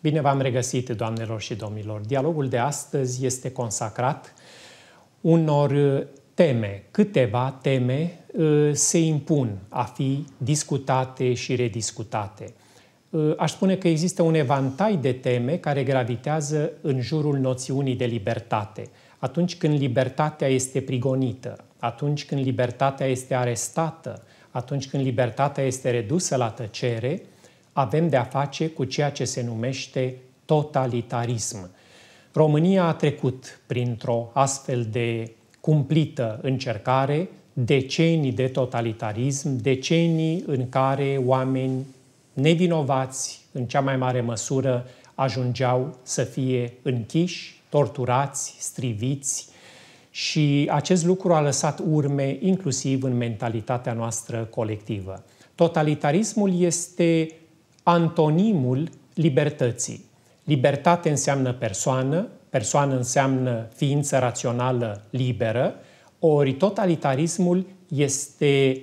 Bine v-am regăsit, doamnelor și domnilor! Dialogul de astăzi este consacrat unor teme, câteva teme uh, se impun a fi discutate și rediscutate. Uh, aș spune că există un evantai de teme care gravitează în jurul noțiunii de libertate. Atunci când libertatea este prigonită, atunci când libertatea este arestată, atunci când libertatea este redusă la tăcere, avem de-a face cu ceea ce se numește totalitarism. România a trecut printr-o astfel de cumplită încercare, decenii de totalitarism, decenii în care oameni nevinovați, în cea mai mare măsură, ajungeau să fie închiși, torturați, striviți și acest lucru a lăsat urme inclusiv în mentalitatea noastră colectivă. Totalitarismul este antonimul libertății. Libertate înseamnă persoană, persoană înseamnă ființă rațională liberă, ori totalitarismul este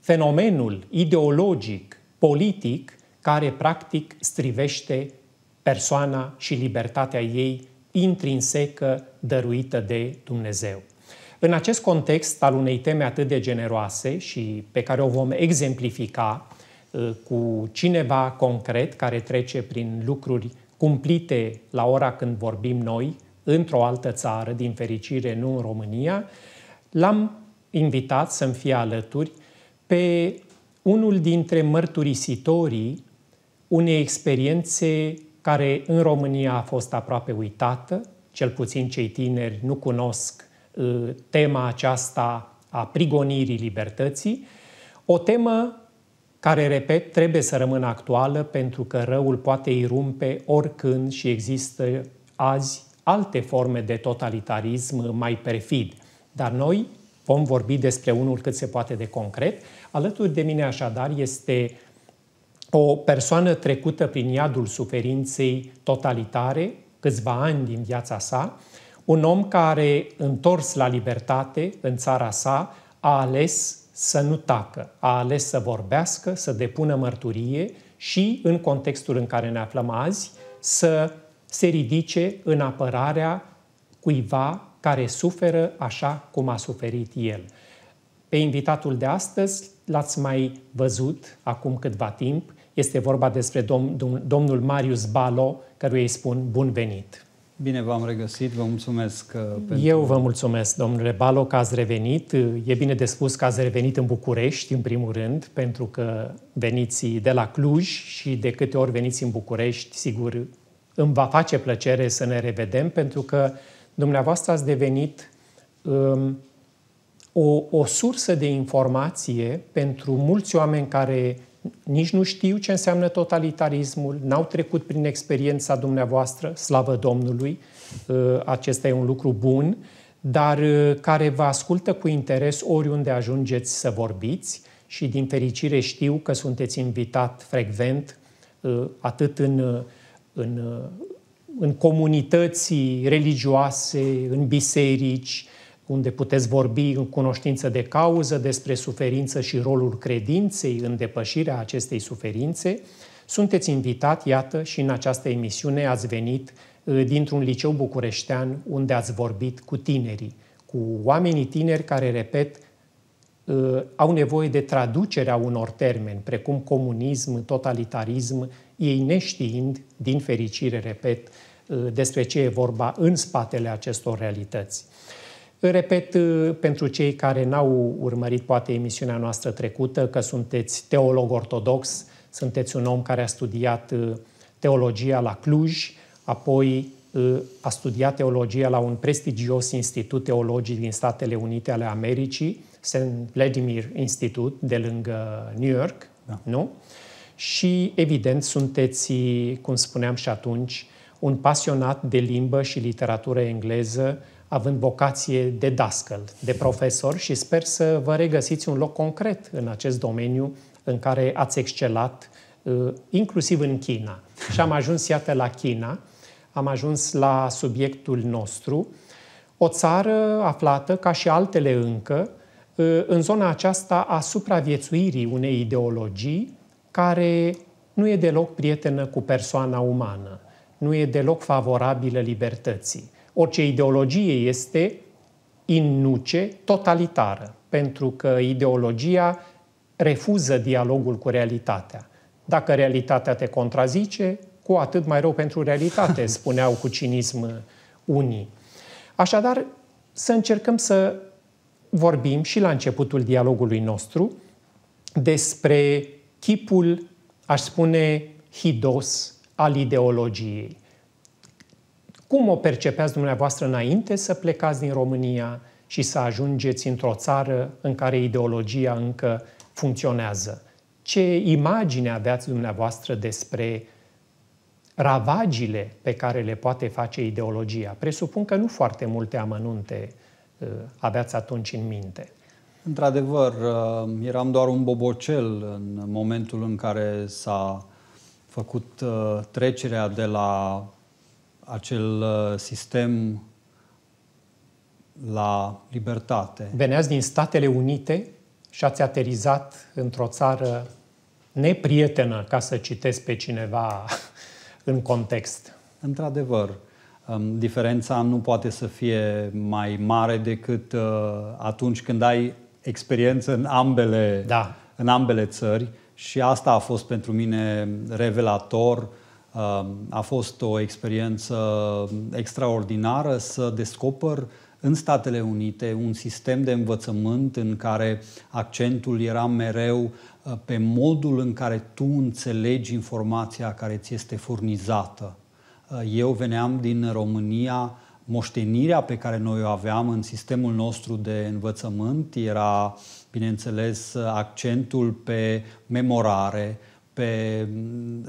fenomenul ideologic, politic, care practic strivește persoana și libertatea ei intrinsecă dăruită de Dumnezeu. În acest context al unei teme atât de generoase și pe care o vom exemplifica, Uh, cu cineva concret care trece prin lucruri cumplite la ora când vorbim noi, într-o altă țară, din fericire nu în România, l-am invitat să-mi fie alături pe unul dintre mărturisitorii unei experiențe care în România a fost aproape uitată, cel puțin cei tineri nu cunosc uh, tema aceasta a prigonirii libertății, o temă care, repet, trebuie să rămână actuală pentru că răul poate irumpe oricând și există azi alte forme de totalitarism mai perfid. Dar noi vom vorbi despre unul cât se poate de concret. Alături de mine așadar este o persoană trecută prin iadul suferinței totalitare, câțiva ani din viața sa, un om care, întors la libertate în țara sa, a ales să nu tacă, a ales să vorbească, să depună mărturie și, în contextul în care ne aflăm azi, să se ridice în apărarea cuiva care suferă așa cum a suferit el. Pe invitatul de astăzi l-ați mai văzut acum câtva timp. Este vorba despre domn, domnul Marius Balo, căruia îi spun bun venit. Bine v-am regăsit, vă mulțumesc uh, pentru... Eu vă mulțumesc, domnule Balo, că ați revenit. E bine de spus că ați revenit în București, în primul rând, pentru că veniți de la Cluj și de câte ori veniți în București, sigur, îmi va face plăcere să ne revedem, pentru că dumneavoastră ați devenit um, o, o sursă de informație pentru mulți oameni care nici nu știu ce înseamnă totalitarismul, n-au trecut prin experiența dumneavoastră, slavă Domnului, uh, acesta e un lucru bun, dar uh, care vă ascultă cu interes oriunde ajungeți să vorbiți și din fericire știu că sunteți invitat frecvent uh, atât în, în, în comunității religioase, în biserici, unde puteți vorbi în cunoștință de cauză despre suferință și rolul credinței în depășirea acestei suferințe, sunteți invitat, iată, și în această emisiune ați venit ă, dintr-un liceu bucureștean unde ați vorbit cu tinerii, cu oamenii tineri care, repet, ă, au nevoie de traducerea unor termeni, precum comunism, totalitarism, ei neștiind, din fericire, repet, ă, despre ce e vorba în spatele acestor realități. Repet, uh, pentru cei care n-au urmărit poate emisiunea noastră trecută, că sunteți teolog ortodox, sunteți un om care a studiat uh, teologia la Cluj, apoi uh, a studiat teologia la un prestigios institut teologic din Statele Unite ale Americii, St. Vladimir Institute, de lângă New York, da. nu? Și, evident, sunteți, cum spuneam și atunci, un pasionat de limbă și literatură engleză, având vocație de dascăl, de profesor și sper să vă regăsiți un loc concret în acest domeniu în care ați excelat, uh, inclusiv în China. Și am ajuns, iată, la China, am ajuns la subiectul nostru, o țară aflată, ca și altele încă, uh, în zona aceasta a supraviețuirii unei ideologii care nu e deloc prietenă cu persoana umană, nu e deloc favorabilă libertății. Orice ideologie este inuce, totalitară, pentru că ideologia refuză dialogul cu realitatea. Dacă realitatea te contrazice, cu atât mai rău pentru realitate, spuneau cu cinism unii. Așadar, să încercăm să vorbim și la începutul dialogului nostru despre chipul, aș spune, hidos al ideologiei. Cum o percepeați dumneavoastră înainte să plecați din România și să ajungeți într-o țară în care ideologia încă funcționează? Ce imagine aveați dumneavoastră despre ravagile pe care le poate face ideologia? Presupun că nu foarte multe amănunte uh, aveați atunci în minte. Într-adevăr, uh, eram doar un bobocel în momentul în care s-a făcut uh, trecerea de la acel uh, sistem la libertate. Veneați din Statele Unite și ați aterizat într-o țară neprietenă, ca să citesc pe cineva în context. Într-adevăr, um, diferența nu poate să fie mai mare decât uh, atunci când ai experiență în ambele, da. în ambele țări și asta a fost pentru mine revelator Um, a fost o experiență extraordinară să descoper în Statele Unite un sistem de învățământ în care accentul era mereu uh, pe modul în care tu înțelegi informația care ți este furnizată. Uh, eu veneam din România, moștenirea pe care noi o aveam în sistemul nostru de învățământ era, bineînțeles, accentul pe memorare, pe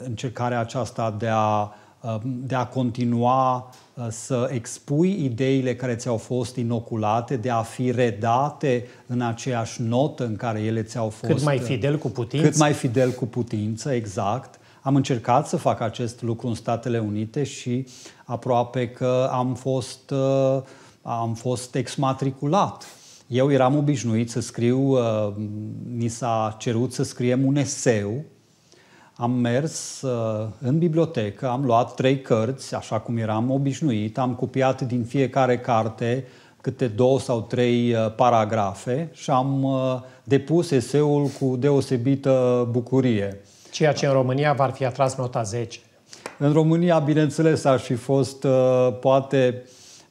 încercarea aceasta de a, uh, de a continua uh, să expui ideile care ți-au fost inoculate, de a fi redate în aceeași notă în care ele ți-au fost... Cât mai uh, fidel cu putință. Cât mai fidel cu putință, exact. Am încercat să fac acest lucru în Statele Unite și aproape că am fost, am fost exmatriculat. Eu eram obișnuit să scriu, mi s-a cerut să scriem un eseu am mers uh, în bibliotecă, am luat trei cărți, așa cum eram obișnuit, am copiat din fiecare carte câte două sau trei uh, paragrafe și am uh, depus eseul cu deosebită bucurie. Ceea ce în România v-ar fi atras nota 10. În România, bineînțeles, ar fi fost poate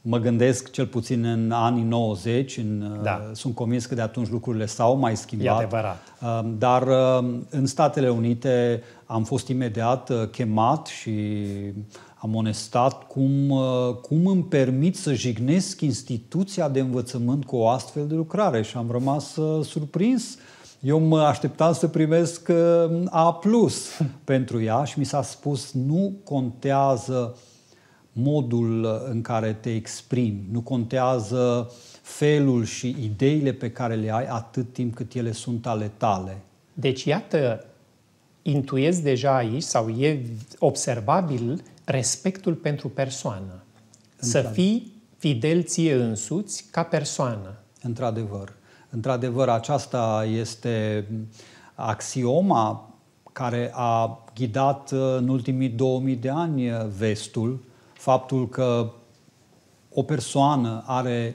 mă gândesc cel puțin în anii 90, în, uh, da. sunt convins că de atunci lucrurile s-au mai schimbat. E adevărat. Uh, dar uh, în Statele Unite am fost imediat chemat și am onestat cum, cum îmi permit să jignesc instituția de învățământ cu o astfel de lucrare și am rămas surprins. Eu mă așteptam să primesc A plus pentru ea și mi s-a spus nu contează uh, modul în care te exprimi, nu contează felul și ideile pe care le ai atât timp cât ele sunt ale tale. Deci, iată, intuiesc deja aici, sau e observabil, respectul pentru persoană. Să fii fidel ție însuți ca persoană. Într-adevăr. Într-adevăr, aceasta este axioma care a ghidat uh, în ultimii 2000 de ani uh, vestul faptul că o persoană are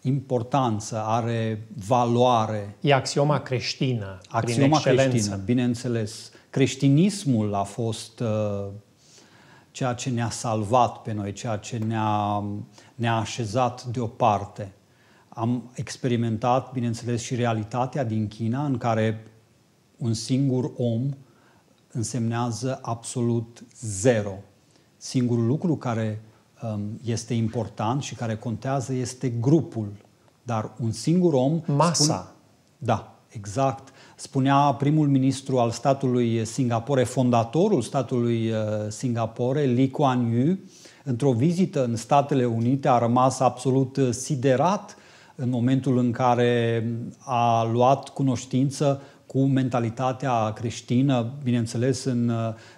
importanță, are valoare. E axioma creștină. Axioma prin excelență. creștină, bineînțeles. Creștinismul a fost uh, ceea ce ne-a salvat pe noi, ceea ce ne-a, ne-a așezat deoparte. Am experimentat, bineînțeles, și realitatea din China, în care un singur om însemnează absolut zero Singurul lucru care um, este important și care contează este grupul. Dar un singur om... Masa. Spune... Da, exact. Spunea primul ministru al statului eh, Singapore, fondatorul statului eh, Singapore, Lee Kuan Yew, într-o vizită în Statele Unite a rămas absolut eh, siderat în momentul în care mm, a luat cunoștință cu mentalitatea creștină, bineînțeles, în,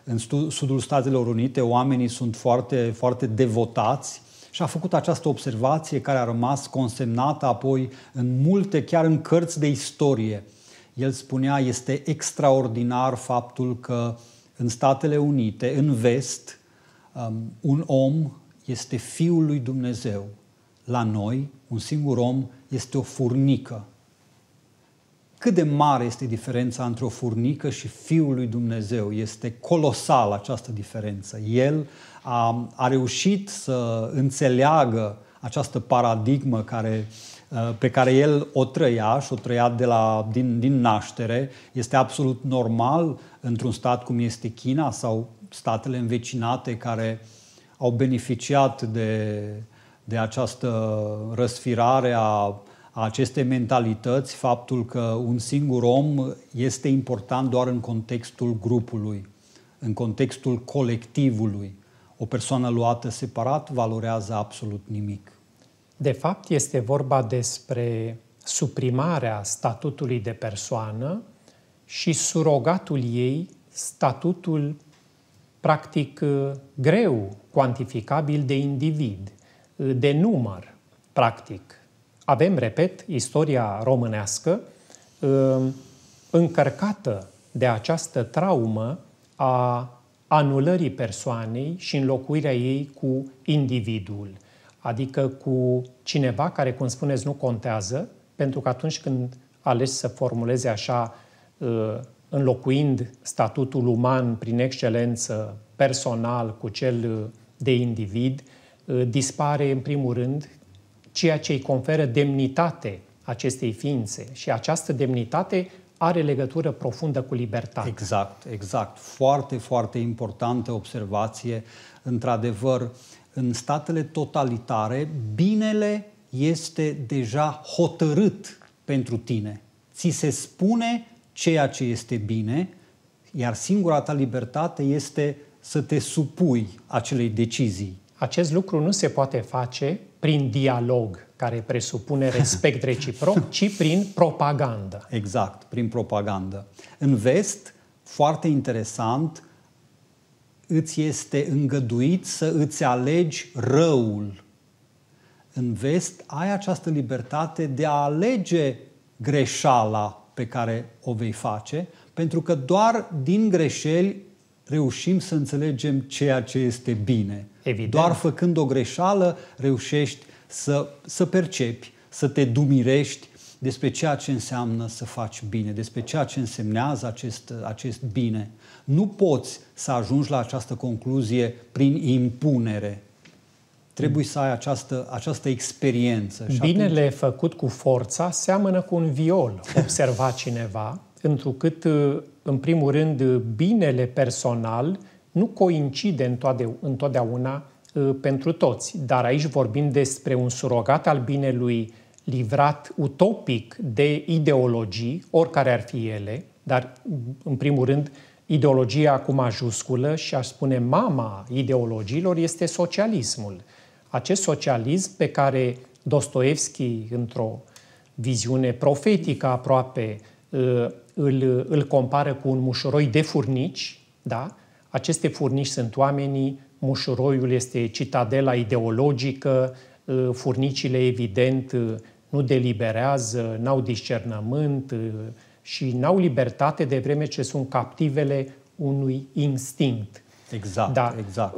în sudul Statelor Unite oamenii sunt foarte, foarte devotați și a făcut această observație care a rămas consemnată apoi în multe, chiar în cărți de istorie. El spunea, este extraordinar faptul că în Statele Unite, în vest, um, un om este fiul lui Dumnezeu. La noi, un singur om este o furnică cât de mare este diferența între o furnică și Fiul lui Dumnezeu. Este colosal această diferență. El a, a reușit să înțeleagă această paradigmă care, pe care el o trăia și o trăia de la, din, din naștere. Este absolut normal într-un stat cum este China sau statele învecinate care au beneficiat de, de această răsfirare a aceste mentalități faptul că un singur om este important doar în contextul grupului, în contextul colectivului. O persoană luată separat valorează absolut nimic. De fapt, este vorba despre suprimarea statutului de persoană și surogatul ei, statutul practic greu cuantificabil de individ, de număr, practic. Avem, repet, istoria românească um, încărcată de această traumă a anulării persoanei și înlocuirea ei cu individul, adică cu cineva care, cum spuneți, nu contează, pentru că atunci când alegi să formuleze așa, uh, înlocuind statutul uman prin excelență personal cu cel de individ, uh, dispare, în primul rând, ceea ce îi conferă demnitate acestei ființe. Și această demnitate are legătură profundă cu libertatea. Exact, exact. Foarte, foarte importantă observație. Într-adevăr, în statele totalitare, binele este deja hotărât pentru tine. Ți se spune ceea ce este bine, iar singura ta libertate este să te supui acelei decizii. Acest lucru nu se poate face prin dialog, care presupune respect reciproc, ci prin propagandă. Exact, prin propagandă. În vest, foarte interesant, îți este îngăduit să îți alegi răul. În vest ai această libertate de a alege greșala pe care o vei face, pentru că doar din greșeli reușim să înțelegem ceea ce este bine. Evident. Doar făcând o greșeală reușești să, să percepi, să te dumirești despre ceea ce înseamnă să faci bine, despre ceea ce însemnează acest, acest bine. Nu poți să ajungi la această concluzie prin impunere. Trebuie să ai această, această experiență. Și Binele atunci... făcut cu forța seamănă cu un viol, observa cineva, întrucât, în primul rând, binele personal – nu coincide întotdeauna ă, pentru toți, dar aici vorbim despre un surogat al binelui livrat utopic de ideologii, oricare ar fi ele, dar în primul rând ideologia cu majusculă și aș spune mama ideologiilor este socialismul. Acest socialism pe care Dostoevski, într-o viziune profetică aproape, ă, îl, îl compară cu un mușuroi de furnici, da? Aceste furnici sunt oamenii, mușuroiul este citadela ideologică, ă, furnicile, evident, ă, nu deliberează, n-au discernământ ă, și n-au libertate de vreme ce sunt captivele unui instinct. Exact, da. exact.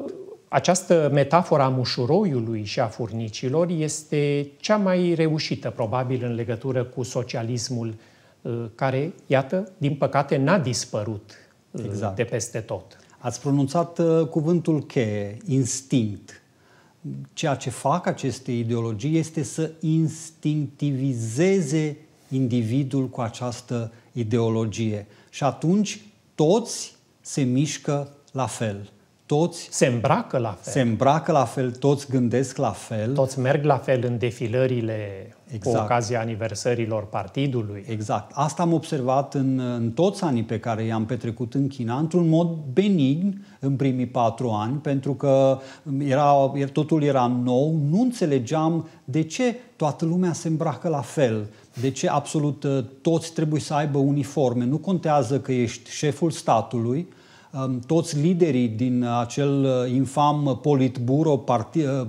Această metaforă a mușuroiului și a furnicilor este cea mai reușită, probabil, în legătură cu socialismul care, iată, din păcate, n-a dispărut exact. de peste tot. Ați pronunțat uh, cuvântul cheie, instinct. Ceea ce fac aceste ideologii este să instinctivizeze individul cu această ideologie. Și atunci toți se mișcă la fel toți se îmbracă la fel. Se îmbracă la fel, toți gândesc la fel. Toți merg la fel în defilările exact. cu ocazia aniversărilor partidului. Exact. Asta am observat în, în toți anii pe care i-am petrecut în China, într-un mod benign în primii patru ani, pentru că era, totul era nou, nu înțelegeam de ce toată lumea se îmbracă la fel, de ce absolut uh, toți trebuie să aibă uniforme. Nu contează că ești șeful statului, toți liderii din acel uh, infam politburo, parti, uh,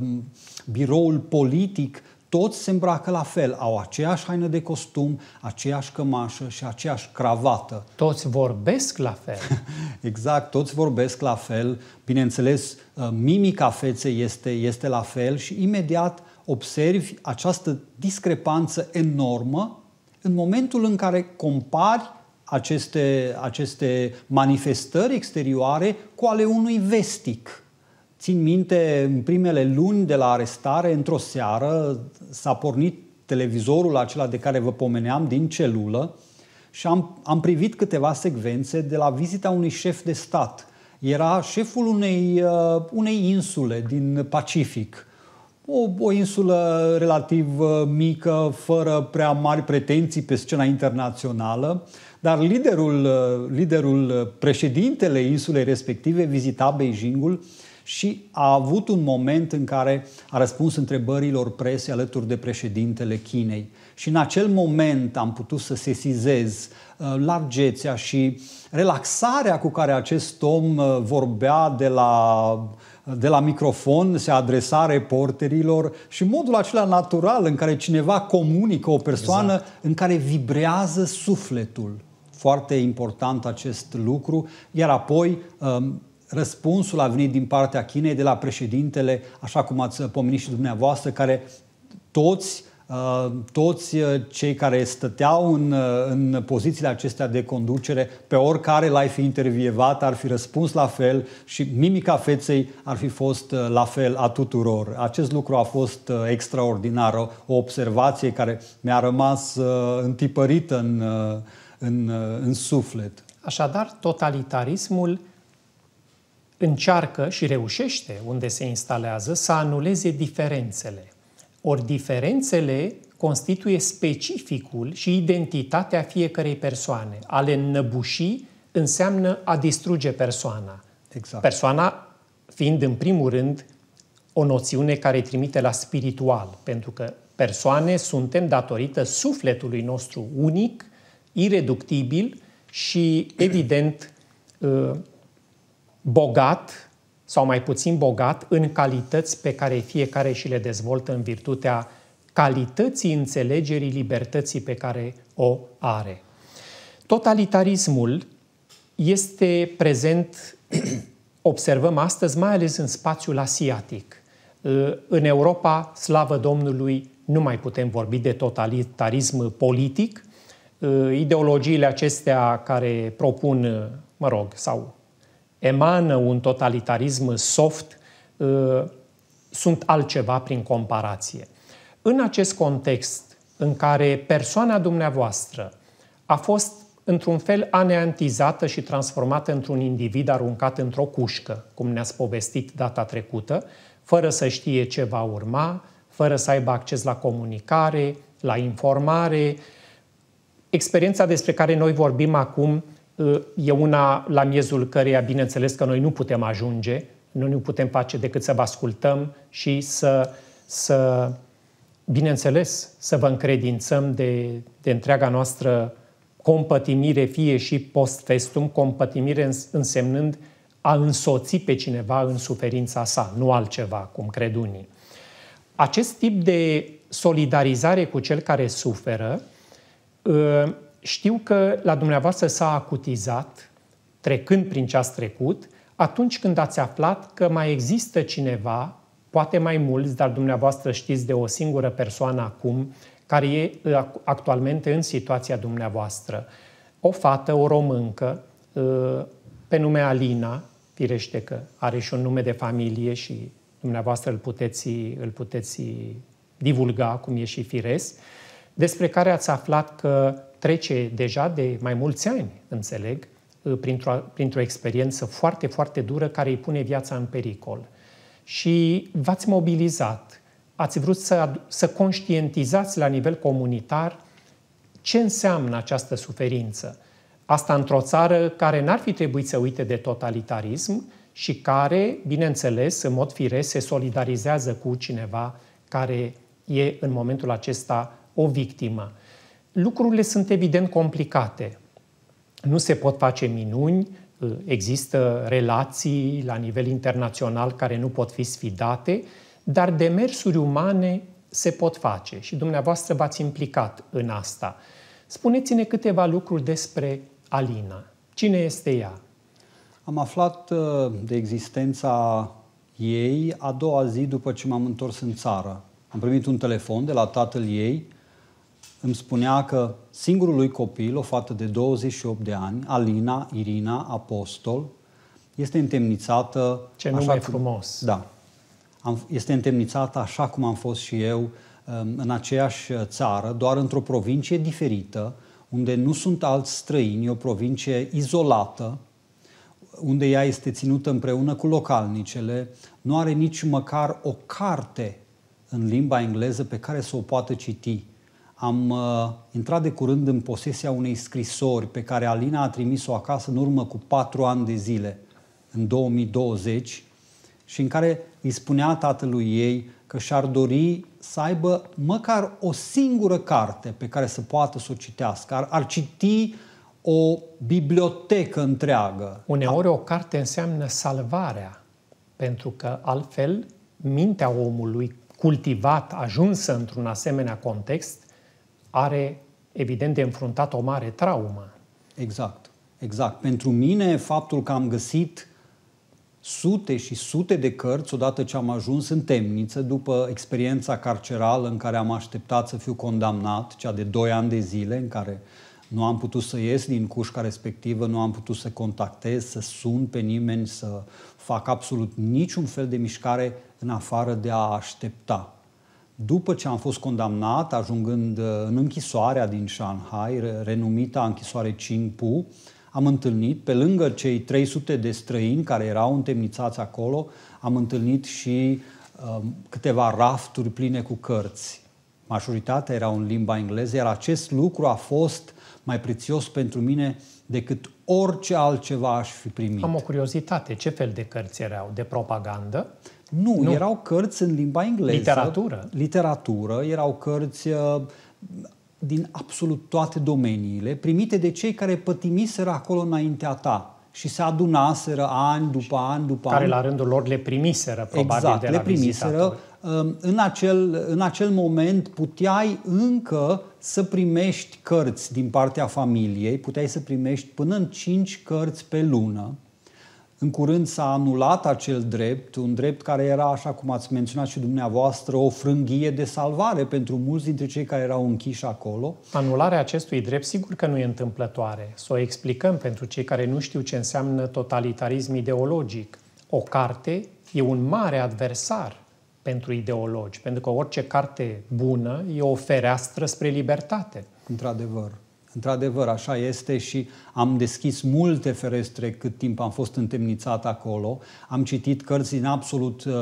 biroul politic, toți se îmbracă la fel, au aceeași haină de costum, aceeași cămașă și aceeași cravată. Toți vorbesc la fel. exact, toți vorbesc la fel. Bineînțeles, uh, mimica feței este, este la fel și imediat observi această discrepanță enormă în momentul în care compari aceste, aceste manifestări exterioare cu ale unui vestic. Țin minte, în primele luni de la arestare, într-o seară, s-a pornit televizorul acela de care vă pomeneam din celulă și am, am privit câteva secvențe de la vizita unui șef de stat. Era șeful unei, uh, unei insule din Pacific o, o insulă relativ uh, mică, fără prea mari pretenții pe scena internațională, dar liderul, uh, liderul uh, președintele insulei respective vizita Beijingul și a avut un moment în care a răspuns întrebărilor presei alături de președintele Chinei. Și în acel moment am putut să sesizez largețea și relaxarea cu care acest om vorbea de la de la microfon, se adresa reporterilor și modul acela natural în care cineva comunică o persoană, exact. în care vibrează sufletul. Foarte important acest lucru. Iar apoi, um, răspunsul a venit din partea Chinei, de la președintele, așa cum ați pomenit și dumneavoastră, care toți Uh, toți uh, cei care stăteau în, uh, în pozițiile acestea de conducere, pe oricare l-ai fi intervievat, ar fi răspuns la fel și mimica feței ar fi fost la fel a tuturor. Acest lucru a fost extraordinar, o observație care mi-a rămas întipărită în, în, în suflet. Așadar, totalitarismul încearcă și reușește, unde se instalează, să anuleze diferențele ori diferențele constituie specificul și identitatea fiecărei persoane. A le înnăbuși înseamnă a distruge persoana. Exact. Persoana fiind în primul rând o noțiune care trimite la spiritual, pentru că persoane suntem datorită sufletului nostru unic, ireductibil și evident ă, bogat sau mai puțin bogat în calități pe care fiecare și le dezvoltă în virtutea calității înțelegerii libertății pe care o are. Totalitarismul este prezent, observăm astăzi, mai ales în spațiul asiatic. În Europa, slavă Domnului, nu mai putem vorbi de totalitarism politic. Ideologiile acestea care propun, mă rog, sau emană un totalitarism soft uh, sunt altceva prin comparație. În acest context în care persoana dumneavoastră a fost într-un fel aneantizată și transformată într-un individ aruncat într-o cușcă, cum ne-ați povestit data trecută, fără să știe ce va urma, fără să aibă acces la comunicare, la informare. Experiența despre care noi vorbim acum Ă, e una la miezul căreia, bineînțeles, că noi nu putem ajunge, noi nu putem face decât să vă ascultăm și să, să bineînțeles, să vă încredințăm de, de întreaga noastră compătimire, fie și post-festum, compătimire însemnând a însoți pe cineva în suferința sa, nu altceva, cum cred unii. Acest tip de solidarizare cu cel care suferă ă, știu că la dumneavoastră s-a acutizat, trecând prin ce ați trecut, atunci când ați aflat că mai există cineva, poate mai mulți, dar dumneavoastră știți de o singură persoană acum, care e actualmente în situația dumneavoastră. O fată, o româncă, ă, pe nume Alina, firește că are și un nume de familie și dumneavoastră îl puteți, îl puteți divulga, cum e și firesc, despre care ați aflat că trece deja de mai mulți ani, înțeleg, ă, printr-o, printr experiență foarte, foarte dură care îi pune viața în pericol. Și v-ați mobilizat, ați vrut să, să conștientizați la nivel comunitar ce înseamnă această suferință. Asta într-o țară care n-ar fi trebuit să uite de totalitarism și care, bineînțeles, în mod firesc, se solidarizează cu cineva care e în momentul acesta o victimă lucrurile sunt evident complicate. Nu se pot face minuni, există relații la nivel internațional care nu pot fi sfidate, dar demersuri umane se pot face și dumneavoastră v-ați implicat în asta. Spuneți-ne câteva lucruri despre Alina. Cine este ea? Am aflat uh, de existența ei a doua zi după ce m-am întors în țară. Am primit un telefon de la tatăl ei îmi spunea că singurul lui copil, o fată de 28 de ani, Alina Irina Apostol, este întemnițată... Ce nume așa cum, frumos! Da. Am, este întemnițată așa cum am fost și eu um, în aceeași uh, țară, doar într-o provincie diferită, unde nu sunt alți străini, e o provincie izolată, unde ea este ținută împreună cu localnicele, nu are nici măcar o carte în limba engleză pe care să o poată citi am uh, intrat de curând în posesia unei scrisori pe care Alina a trimis-o acasă în urmă cu patru ani de zile, în 2020, și în care îi spunea tatălui ei că și-ar dori să aibă măcar o singură carte pe care să poată să o citească. Ar, ar citi o bibliotecă întreagă. Uneori o carte înseamnă salvarea, pentru că altfel mintea omului cultivat, ajunsă într-un asemenea context, are, evident, de înfruntat o mare traumă. Exact, exact. Pentru mine, faptul că am găsit sute și sute de cărți odată ce am ajuns în temniță, după experiența carcerală în care am așteptat să fiu condamnat, cea de 2 ani de zile în care nu am putut să ies din cușca respectivă, nu am putut să contactez, să sun pe nimeni, să fac absolut niciun fel de mișcare în afară de a aștepta după ce am fost condamnat, ajungând uh, în închisoarea din Shanghai, renumita închisoare Pu, am întâlnit, pe lângă cei 300 de străini care erau întemnițați acolo, am întâlnit și um, câteva rafturi pline cu cărți. Majoritatea erau în limba engleză, iar acest lucru a fost mai prețios pentru mine decât orice altceva aș fi primit. Am o curiozitate. Ce fel de cărți erau? De propagandă? Nu, nu, erau cărți în limba engleză. Literatură. Literatură, erau cărți uh, din absolut toate domeniile, primite de cei care pătimiseră acolo înaintea ta și se adunaseră ani după ani după care an. Care la rândul lor le primiseră, probabil, exact, de la le primiseră. Um, în acel, în acel moment puteai încă să primești cărți din partea familiei, puteai să primești până în 5 cărți pe lună în curând s-a anulat acel drept, un drept care era, așa cum ați menționat și dumneavoastră, o frânghie de salvare pentru mulți dintre cei care erau închiși acolo. Anularea acestui drept sigur că nu e întâmplătoare. Să o explicăm pentru cei care nu știu ce înseamnă totalitarism ideologic. O carte e un mare adversar pentru ideologi, pentru că orice carte bună e o fereastră spre libertate. Într-adevăr. Într-adevăr, așa este și am deschis multe ferestre cât timp am fost întemnițat acolo. Am citit cărți din absolut uh,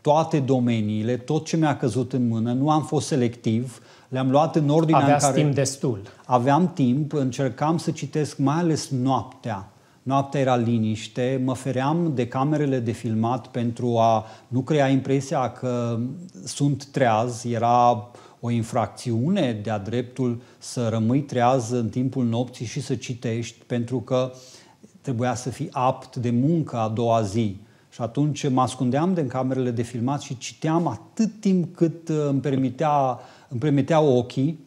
toate domeniile, tot ce mi-a căzut în mână, nu am fost selectiv, le-am luat în ordine în care... timp destul. Aveam timp, încercam să citesc mai ales noaptea. Noaptea era liniște, mă feream de camerele de filmat pentru a nu crea impresia că sunt treaz, era o infracțiune de-a dreptul să rămâi treaz în timpul nopții și să citești pentru că trebuia să fii apt de muncă a doua zi. Și atunci mă ascundeam de în camerele de filmat și citeam atât timp cât uh, îmi, permitea, îmi permiteau ochii,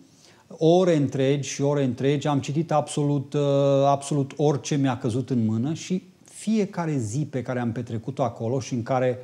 ore întregi și ore întregi, am citit absolut, uh, absolut orice mi-a căzut în mână și fiecare zi pe care am petrecut-o acolo și în care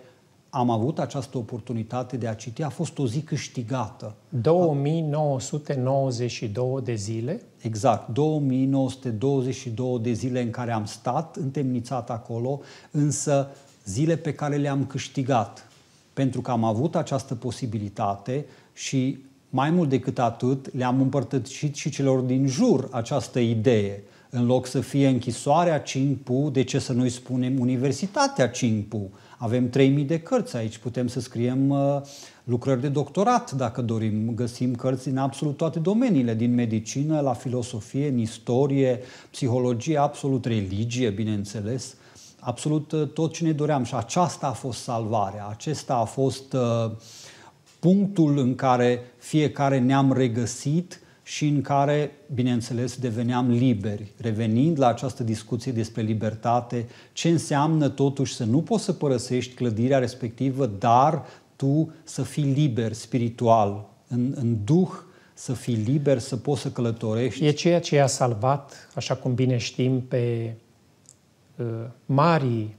am avut această oportunitate de a citi, a fost o zi câștigată. 2992 de zile? Exact, 2922 de zile în care am stat întemnițat acolo, însă zile pe care le-am câștigat, pentru că am avut această posibilitate și mai mult decât atât, le-am împărtășit și celor din jur această idee. În loc să fie închisoarea Cinpu, de ce să nu-i spunem Universitatea Cinpu? Avem 3000 de cărți aici, putem să scriem uh, lucrări de doctorat, dacă dorim. Găsim cărți în absolut toate domeniile, din medicină la filosofie, în istorie, psihologie, absolut religie, bineînțeles, absolut uh, tot ce ne doream. Și aceasta a fost salvarea, acesta a fost uh, punctul în care fiecare ne-am regăsit și în care, bineînțeles, deveneam liberi, revenind la această discuție despre libertate, ce înseamnă totuși să nu poți să părăsești clădirea respectivă, dar tu să fii liber spiritual, în, în duh să fii liber, să poți să călătorești. E ceea ce a salvat, așa cum bine știm, pe uh, marii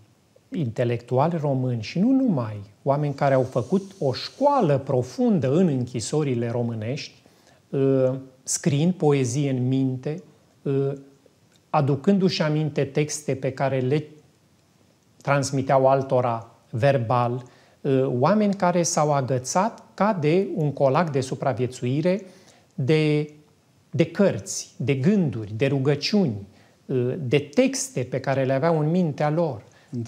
intelectuali români și nu numai, oameni care au făcut o școală profundă în închisorile românești, uh, scriind poezie în minte, ă, aducându-și aminte texte pe care le transmiteau altora verbal, ă, oameni care s-au agățat ca de un colac de supraviețuire de, de cărți, de gânduri, de rugăciuni, ă, de texte pe care le aveau în mintea lor.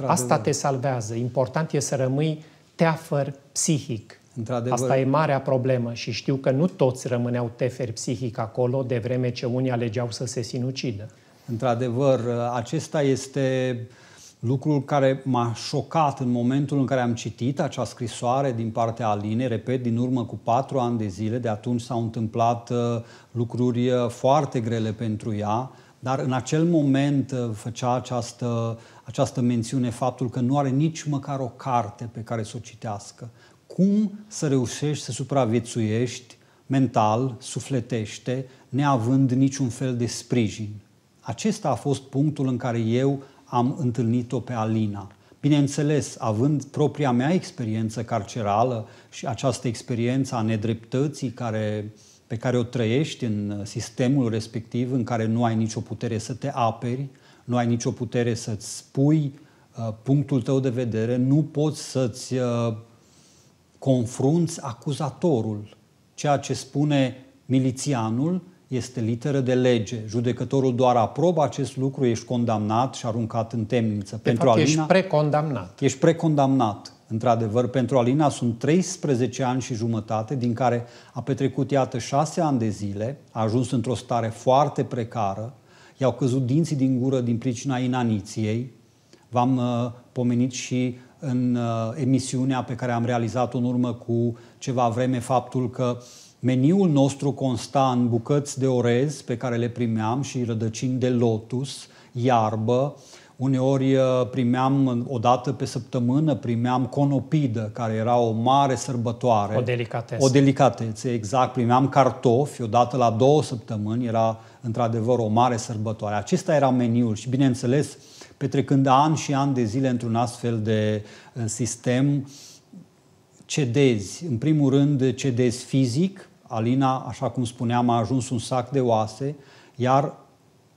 Asta te salvează. Important e să rămâi teafăr psihic Într-adevăr. Asta e marea problemă și știu că nu toți rămâneau teferi psihic acolo, de vreme ce unii alegeau să se sinucidă. Într-adevăr, acesta este lucrul care m-a șocat în momentul în care am citit acea scrisoare din partea Aline, repet, din urmă cu patru ani de zile, de atunci s-au întâmplat uh, lucruri uh, foarte grele pentru ea, dar în acel moment uh, făcea această, această mențiune faptul că nu are nici măcar o carte pe care să o citească cum să reușești să supraviețuiești mental, sufletește, neavând niciun fel de sprijin. Acesta a fost punctul în care eu am întâlnit-o pe Alina. Bineînțeles, având propria mea experiență carcerală și această experiență a nedreptății care, pe care o trăiești în sistemul respectiv, în care nu ai nicio putere să te aperi, nu ai nicio putere să-ți spui uh, punctul tău de vedere, nu poți să-ți uh, confrunți acuzatorul. Ceea ce spune milițianul este literă de lege. Judecătorul doar aprobă acest lucru, ești condamnat și aruncat în temniță. De pentru fapt, Alina, ești precondamnat. Ești precondamnat. Într-adevăr, pentru Alina sunt 13 ani și jumătate, din care a petrecut, iată, 6 ani de zile, a ajuns într-o stare foarte precară, i-au căzut dinții din gură din pricina inaniției. V-am uh, pomenit și în uh, emisiunea pe care am realizat-o în urmă cu ceva vreme faptul că meniul nostru consta în bucăți de orez pe care le primeam și rădăcini de lotus, iarbă, Uneori uh, primeam o dată pe săptămână, primeam conopidă, care era o mare sărbătoare. O delicatețe. O delicatețe, exact. Primeam cartofi o dată la două săptămâni, era într-adevăr o mare sărbătoare. Acesta era meniul și, bineînțeles, uh, petrecând ani și ani de zile într-un astfel de uh, sistem, cedezi. În primul rând, cedezi fizic. Alina, așa cum spuneam, a ajuns un sac de oase, iar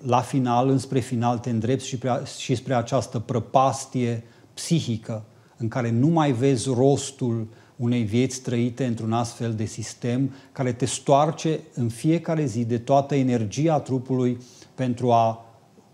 la final, înspre final, te îndrepți și, și spre această prăpastie psihică în care nu mai vezi rostul unei vieți trăite într-un astfel de sistem care te stoarce în fiecare zi de toată energia trupului pentru a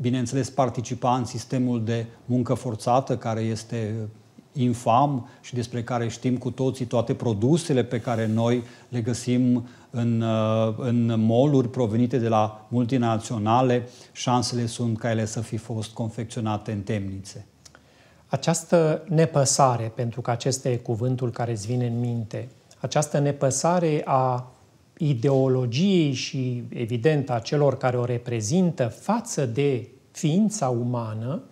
bineînțeles, participa în sistemul de muncă forțată, care este uh, infam și despre care știm cu toții toate produsele pe care noi le găsim în, uh, în moluri provenite de la multinaționale, șansele sunt ca ele să fi fost confecționate în temnițe. Această nepăsare, pentru că acesta e cuvântul care îți vine în minte, această nepăsare a ideologiei și, evident, a celor care o reprezintă față de ființa umană,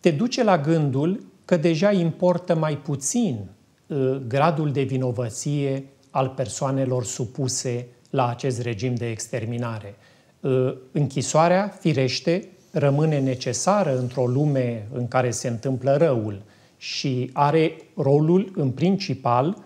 te duce la gândul că deja importă mai puțin uh, gradul de vinovăție al persoanelor supuse la acest regim de exterminare. Uh, închisoarea, firește, rămâne necesară într-o lume în care se întâmplă răul și are rolul, în principal,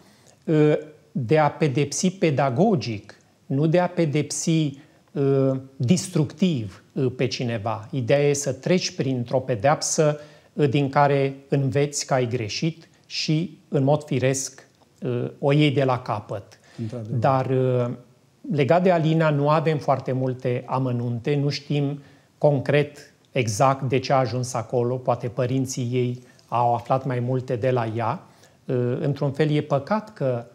uh, de a pedepsi pedagogic, nu de a pedepsi uh, destructiv uh, pe cineva. Ideea e să treci printr-o pedeapsă uh, din care înveți că ai greșit și, în mod firesc, uh, o iei de la capăt. Dar uh, legat de Alina nu avem foarte multe amănunte, nu știm concret exact de ce a ajuns acolo, poate părinții ei au aflat mai multe de la ea. Uh, într-un fel e păcat că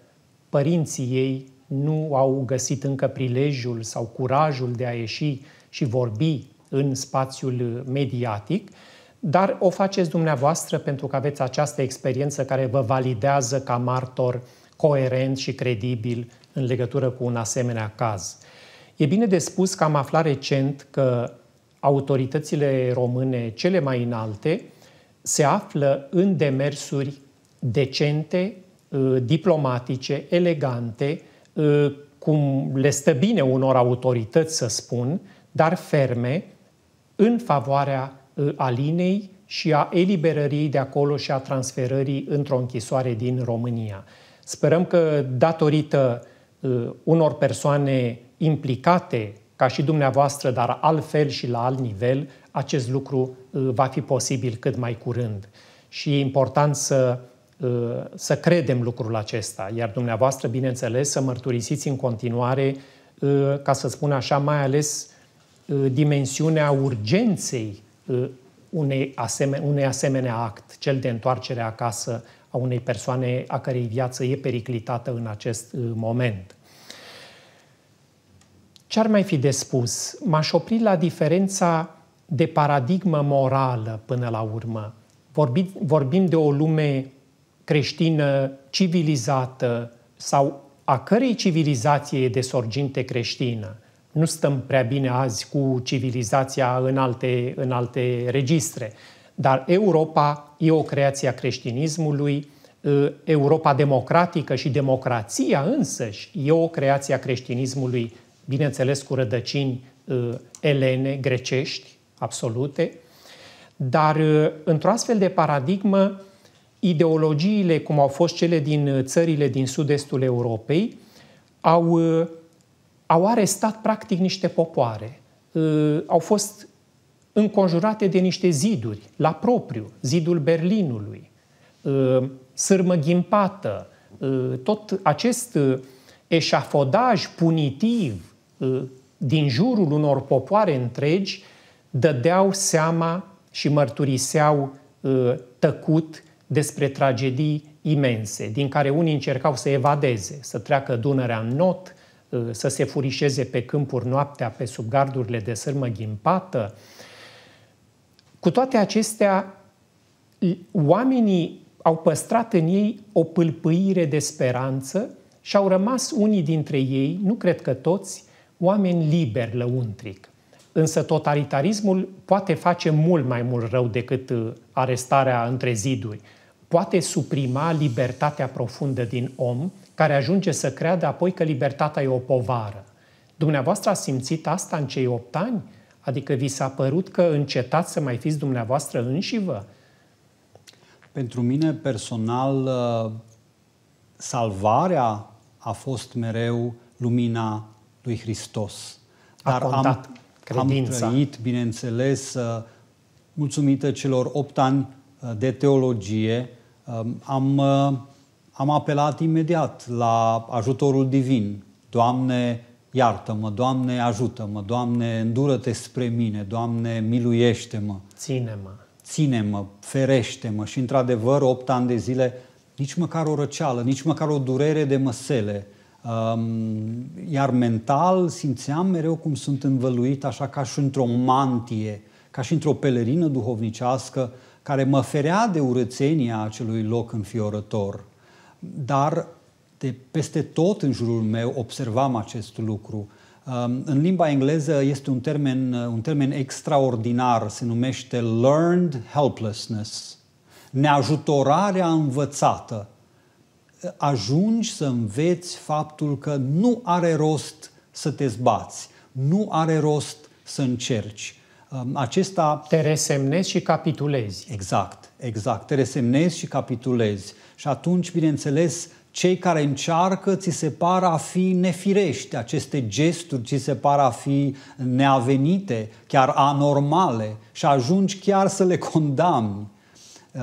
părinții ei nu au găsit încă prilejul sau curajul de a ieși și vorbi în spațiul mediatic, dar o faceți dumneavoastră pentru că aveți această experiență care vă validează ca martor coerent și credibil în legătură cu un asemenea caz. E bine de spus că am aflat recent că autoritățile române cele mai înalte se află în demersuri decente Uh, diplomatice, elegante, uh, cum le stă bine unor autorități să spun, dar ferme, în favoarea uh, Alinei și a eliberării de acolo și a transferării într-o închisoare din România. Sperăm că, datorită unor persoane implicate, ca și dumneavoastră, dar altfel și la alt nivel, acest lucru va fi posibil cât mai curând. Și e important să Uh, să credem lucrul acesta, iar dumneavoastră, bineînțeles, să mărturisiți în continuare, uh, ca să spun așa, mai ales uh, dimensiunea urgenței unei asemenea, unei asemenea act, cel de întoarcere acasă a unei persoane a cărei viață e periclitată în acest moment. Ce-ar mai fi de spus? M-aș opri la diferența de paradigmă morală până la urmă. Vorbim, vorbim de o lume creștină civilizată sau a cărei civilizație e de sorginte creștină. Nu stăm prea bine azi cu civilizația în alte, în alte registre, dar Europa e o creație a creștinismului, ă, Europa democratică și democrația însăși e o creație a creștinismului, bineînțeles cu rădăcini ă, elene, grecești, absolute, dar ă, într-o astfel de paradigmă ideologiile, cum au fost cele din uh, țările din sud-estul Europei, au, uh, au arestat practic niște popoare. Uh, au fost înconjurate de niște ziduri, la propriu, zidul Berlinului, sârmă ghimpată, tot acest eșafodaj punitiv din jurul unor popoare întregi dădeau seama și mărturiseau tăcut despre tragedii imense, din care unii încercau să evadeze, să treacă Dunărea în not, uh, să se furișeze pe câmpuri noaptea, pe sub gardurile de sârmă ghimpată. Cu toate acestea, oamenii au păstrat în ei o pâlpâire de speranță și au rămas unii dintre ei, nu cred că toți, oameni liberi lăuntric. Însă totalitarismul poate face mult mai mult rău decât uh, arestarea între ziduri poate suprima libertatea profundă din om, care ajunge să creadă apoi că libertatea e o povară. Dumneavoastră a simțit asta în cei opt ani? Adică vi s-a părut că încetați să mai fiți dumneavoastră înșivă? Pentru mine personal, uh, salvarea a fost mereu lumina lui Hristos. Dar am, credința. am trăit, bineînțeles, uh, mulțumită celor opt ani uh, de teologie, Um, am, uh, am apelat imediat la ajutorul divin. Doamne, iartă-mă, Doamne, ajută-mă, Doamne, îndură-te spre mine, Doamne, miluiește-mă. Ține-mă. Ține-mă, ferește-mă. Și într-adevăr, opt ani de zile, nici măcar o răceală, nici măcar o durere de măsele. Um, iar mental simțeam mereu cum sunt învăluit, așa ca și într-o mantie, ca și într-o pelerină duhovnicească, care mă ferea de urățenia acelui loc înfiorător, dar de peste tot în jurul meu observam acest lucru. Um, în limba engleză este un termen, uh, un termen extraordinar, se numește learned helplessness, neajutorarea învățată. Ajungi să înveți faptul că nu are rost să te zbați, nu are rost să încerci. Um, acesta... Te resemnezi și capitulezi. Exact, exact. Te resemnezi și capitulezi. Și atunci, bineînțeles, cei care încearcă ți se par a fi nefirești, aceste gesturi ți se par a fi neavenite, chiar anormale și ajungi chiar să le condamni.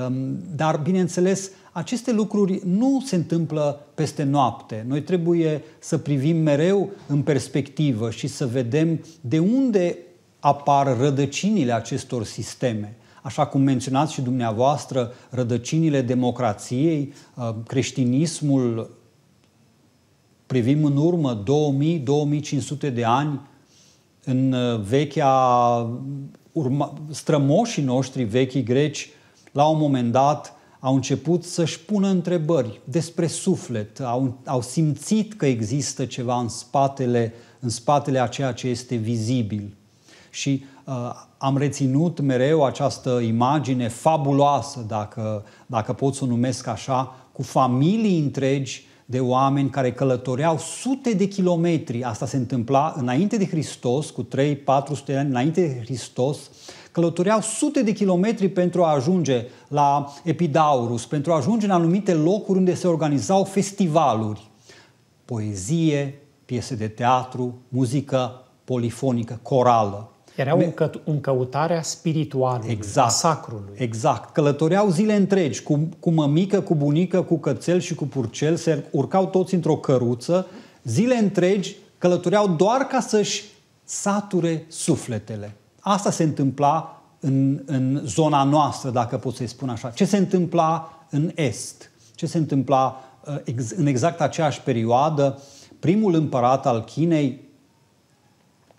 Um, dar, bineînțeles, aceste lucruri nu se întâmplă peste noapte. Noi trebuie să privim mereu în perspectivă și să vedem de unde apar rădăcinile acestor sisteme. Așa cum menționați și dumneavoastră, rădăcinile democrației, uh, creștinismul, privim în urmă 2000-2500 de ani în uh, vechea urma, strămoșii noștri, vechii greci, la un moment dat au început să-și pună întrebări despre suflet, au, au simțit că există ceva în spatele, în spatele a ceea ce este vizibil. Și uh, am reținut mereu această imagine fabuloasă, dacă, dacă pot să o numesc așa, cu familii întregi de oameni care călătoreau sute de kilometri. Asta se întâmpla înainte de Hristos, cu 3-400 de ani înainte de Hristos, călătoreau sute de kilometri pentru a ajunge la Epidaurus, pentru a ajunge în anumite locuri unde se organizau festivaluri. Poezie, piese de teatru, muzică polifonică, corală era un că, în căutarea spiritualului, exact, a sacrului. Exact. Călătoreau zile întregi cu, cu mămică, cu bunică, cu cățel și cu purcel. Se urcau toți într-o căruță. Zile întregi călătoreau doar ca să-și sature sufletele. Asta se întâmpla în, în zona noastră, dacă pot să-i spun așa. Ce se întâmpla în Est? Ce se întâmpla uh, în exact aceeași perioadă? Primul împărat al Chinei,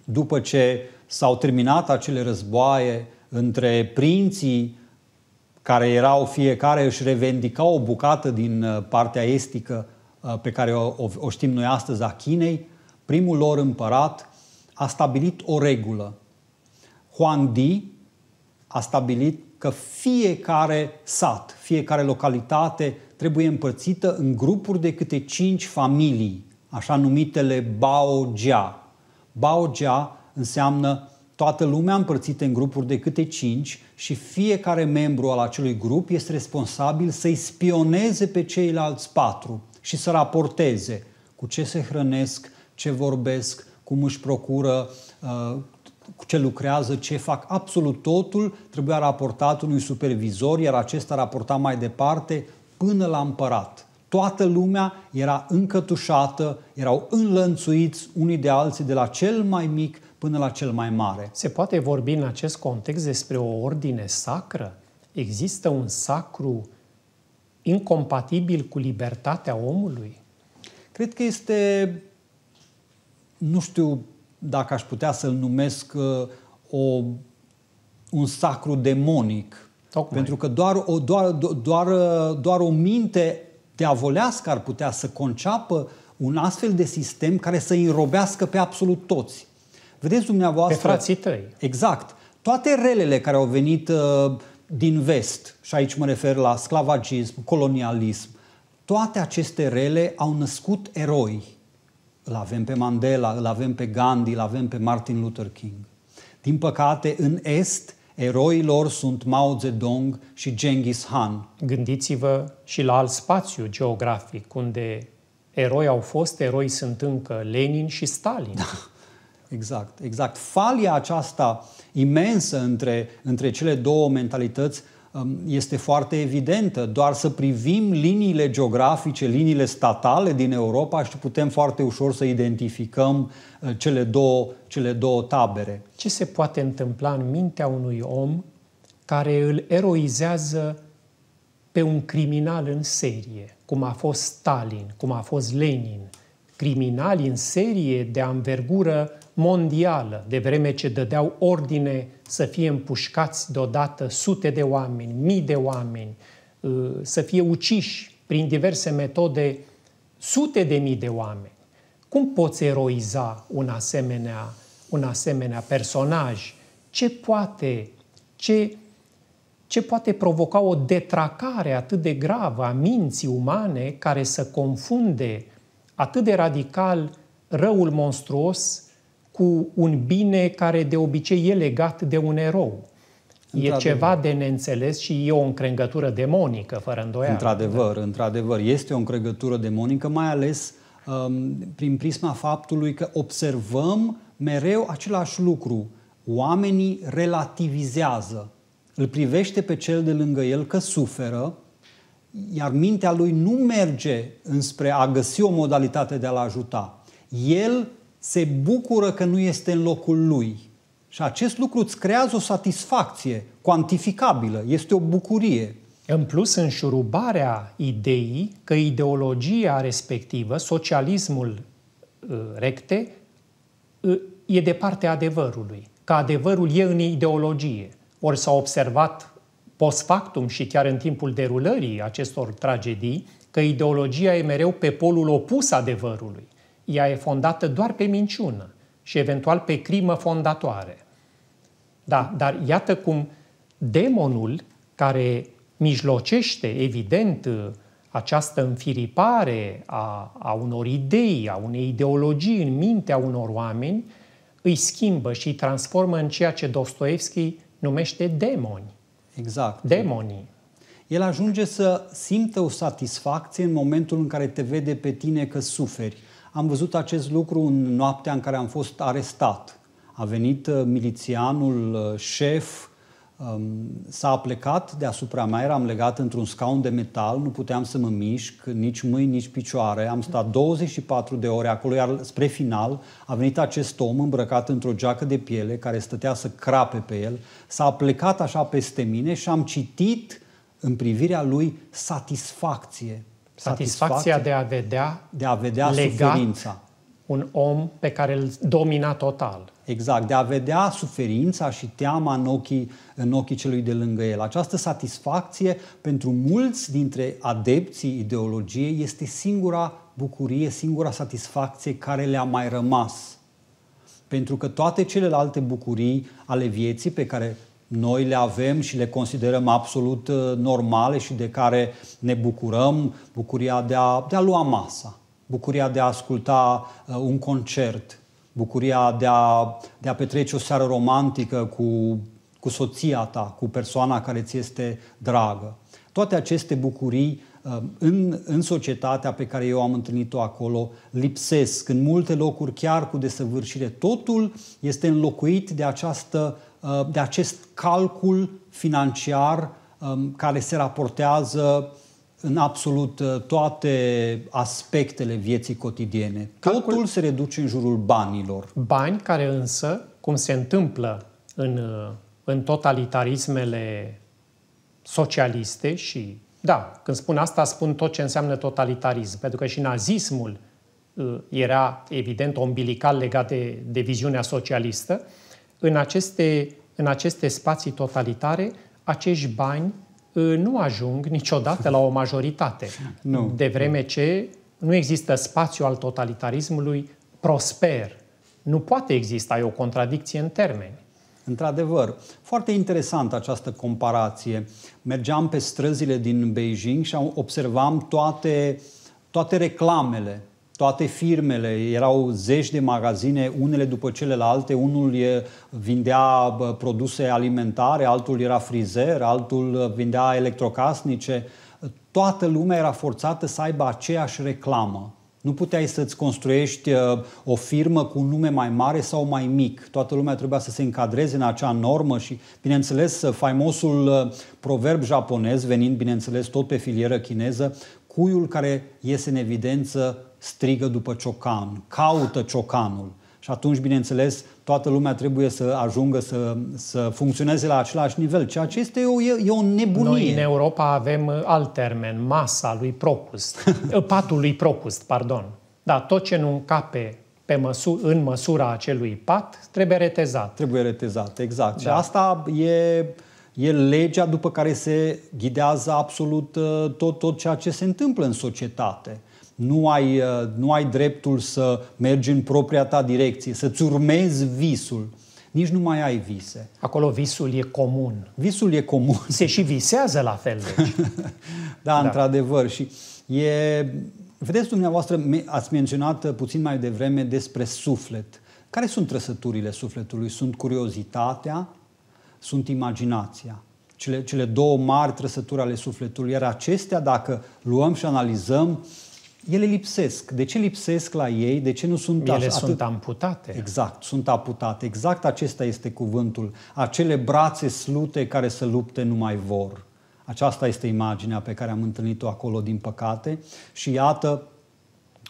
după ce s-au terminat acele războaie între prinții care erau fiecare își revendica o bucată din uh, partea estică uh, pe care o, o, o știm noi astăzi a Chinei, primul lor împărat a stabilit o regulă. Huang Di a stabilit că fiecare sat, fiecare localitate trebuie împărțită în grupuri de câte cinci familii, așa numitele Baojia. Baojia înseamnă toată lumea împărțită în grupuri de câte cinci și fiecare membru al acelui grup este responsabil să-i spioneze pe ceilalți patru și să raporteze cu ce se hrănesc, ce vorbesc, cum își procură, uh, cu ce lucrează, ce fac, absolut totul trebuia raportat unui supervizor, iar acesta raporta mai departe până la împărat. Toată lumea era încătușată, erau înlănțuiți unii de alții de la cel mai mic până la cel mai mare. Se poate vorbi în acest context despre o ordine sacră? Există un sacru incompatibil cu libertatea omului? Cred că este, nu știu dacă aș putea să-l numesc uh, o, un sacru demonic. Tocmai. Pentru că doar o, doar, doar, doar o minte diavolească ar putea să conceapă un astfel de sistem care să înrobească pe absolut toți. Vedeți dumneavoastră... Pe frații tăi. Exact. Toate relele care au venit uh, din vest, și aici mă refer la sclavagism, colonialism, toate aceste rele au născut eroi. Îl avem pe Mandela, îl avem pe Gandhi, îl avem pe Martin Luther King. Din păcate, în Est, eroilor lor sunt Mao Zedong și Genghis Khan. Gândiți-vă și la alt spațiu geografic, unde eroi au fost, eroi sunt încă Lenin și Stalin. Da. exact, exact. Falia aceasta imensă între, între cele două mentalități um, este foarte evidentă. Doar să privim liniile geografice, liniile statale din Europa și putem foarte ușor să identificăm uh, cele două, cele două tabere. Ce se poate întâmpla în mintea unui om care îl eroizează pe un criminal în serie, cum a fost Stalin, cum a fost Lenin, criminali în serie de anvergură mondială, de vreme ce dădeau ordine să fie împușcați deodată sute de oameni, mii de oameni, uh, să fie uciși prin diverse metode sute de mii de oameni. Cum poți eroiza un asemenea, un asemenea personaj? Ce poate, ce, ce poate provoca o detracare atât de gravă a minții umane care să confunde atât de radical răul monstruos cu un bine care de obicei e legat de un erou. E ceva de neînțeles și e o încrengătură demonică, fără îndoială. Într-adevăr, da. într-adevăr, este o încrengătură demonică, mai ales um, prin prisma faptului că observăm mereu același lucru. Oamenii relativizează. Îl privește pe cel de lângă el că suferă, iar mintea lui nu merge înspre a găsi o modalitate de a-l ajuta. El se bucură că nu este în locul lui. Și acest lucru îți creează o satisfacție cuantificabilă, este o bucurie. În plus, înșurubarea ideii că ideologia respectivă, socialismul uh, recte, uh, e de partea adevărului, că adevărul e în ideologie. Ori s-a observat post factum și chiar în timpul derulării acestor tragedii că ideologia e mereu pe polul opus adevărului ea e fondată doar pe minciună și eventual pe crimă fondatoare. Da, dar iată cum demonul care mijlocește, evident, această înfiripare a, a unor idei, a unei ideologii în mintea unor oameni, îi schimbă și îi transformă în ceea ce Dostoevski numește demoni. Exact. Demonii. El ajunge să simtă o satisfacție în momentul în care te vede pe tine că suferi am văzut acest lucru în noaptea în care am fost arestat. A venit uh, milițianul uh, șef, um, s-a plecat deasupra mea, eram legat într-un scaun de metal, nu puteam să mă mișc, nici mâini, nici picioare. Am stat 24 de ore acolo, iar spre final a venit acest om îmbrăcat într-o geacă de piele care stătea să crape pe el, s-a plecat așa peste mine și am citit în privirea lui satisfacție satisfacția de a vedea, de a vedea legat suferința. un om pe care îl domina total. Exact, de a vedea suferința și teama în ochii, în ochii celui de lângă el. Această satisfacție pentru mulți dintre adepții ideologiei este singura bucurie, singura satisfacție care le-a mai rămas. Pentru că toate celelalte bucurii ale vieții pe care noi le avem și le considerăm absolut uh, normale și de care ne bucurăm, bucuria de a, de a lua masa, bucuria de a asculta uh, un concert, bucuria de a, de a petrece o seară romantică cu, cu soția ta, cu persoana care ți este dragă. Toate aceste bucurii uh, în, în societatea pe care eu am întâlnit-o acolo lipsesc. În multe locuri, chiar cu desăvârșire, totul este înlocuit de această Uh, de acest calcul financiar um, care se raportează în absolut uh, toate aspectele vieții cotidiene. Calcul... Totul se reduce în jurul banilor. Bani care însă, cum se întâmplă în, uh, în totalitarismele socialiste și, da, când spun asta, spun tot ce înseamnă totalitarism, pentru că și nazismul era evident ombilical legat de, de viziunea socialistă, în aceste, în aceste spații totalitare, acești bani uh, nu ajung niciodată la o majoritate. Nu. De vreme ce nu există spațiu al totalitarismului prosper. Nu poate exista, e o contradicție în termeni. Într-adevăr, foarte interesant această comparație. Mergeam pe străzile din Beijing și observam toate, toate reclamele toate firmele, erau zeci de magazine, unele după celelalte, unul e, vindea produse alimentare, altul era frizer, altul vindea electrocasnice. Toată lumea era forțată să aibă aceeași reclamă. Nu puteai să-ți construiești o firmă cu un nume mai mare sau mai mic. Toată lumea trebuia să se încadreze în acea normă și, bineînțeles, faimosul proverb japonez, venind, bineînțeles, tot pe filieră chineză, cuiul care iese în evidență strigă după ciocan, caută ciocanul. Și atunci, bineînțeles, toată lumea trebuie să ajungă să, să funcționeze la același nivel, ceea ce este o, e, e o nebunie. Noi în Europa avem uh, alt termen, masa lui Procust, uh, patul lui Procust, pardon. Da, tot ce nu încape pe măsu- în măsura acelui pat trebuie retezat. Trebuie retezat, exact. Da. Și asta e, e legea după care se ghidează absolut uh, tot, tot ceea ce se întâmplă în societate nu ai, uh, nu ai dreptul să mergi în propria ta direcție, să-ți urmezi visul. Nici nu mai ai vise. Acolo visul e comun. Visul e comun. Se și visează la fel, deci. da, da, într-adevăr. Și e... Vedeți, dumneavoastră, ați menționat uh, puțin mai devreme despre suflet. Care sunt trăsăturile sufletului? Sunt curiozitatea, sunt imaginația cele, cele două mari trăsături ale sufletului. Iar acestea, dacă luăm și analizăm, ele lipsesc. De ce lipsesc la ei? De ce nu sunt Ele așa, sunt atât... amputate. Exact, sunt amputate. Exact acesta este cuvântul. Acele brațe slute care să lupte nu mai vor. Aceasta este imaginea pe care am întâlnit-o acolo, din păcate. Și iată,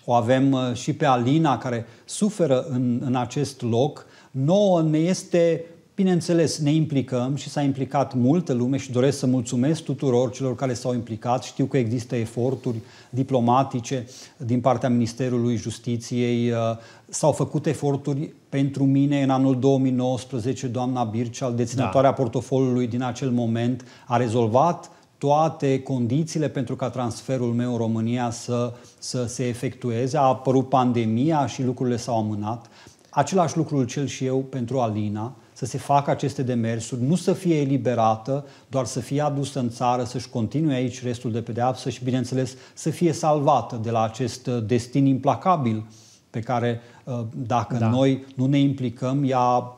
o avem uh, și pe Alina, care suferă în, în acest loc. Nouă ne este Bineînțeles, ne implicăm și s-a implicat multă lume și doresc să mulțumesc tuturor celor care s-au implicat. Știu că există eforturi diplomatice din partea Ministerului Justiției. Uh, s-au făcut eforturi pentru mine în anul 2019. Doamna Birceal, deținătoarea da. portofoliului din acel moment, a rezolvat toate condițiile pentru ca transferul meu în România să, să se efectueze. A apărut pandemia și lucrurile s-au amânat. Același lucru îl cel și eu pentru Alina să se facă aceste demersuri, nu să fie eliberată, doar să fie adusă în țară, să-și continue aici restul de pedeapsă și, bineînțeles, să fie salvată de la acest uh, destin implacabil pe care, uh, dacă da. noi nu ne implicăm, ea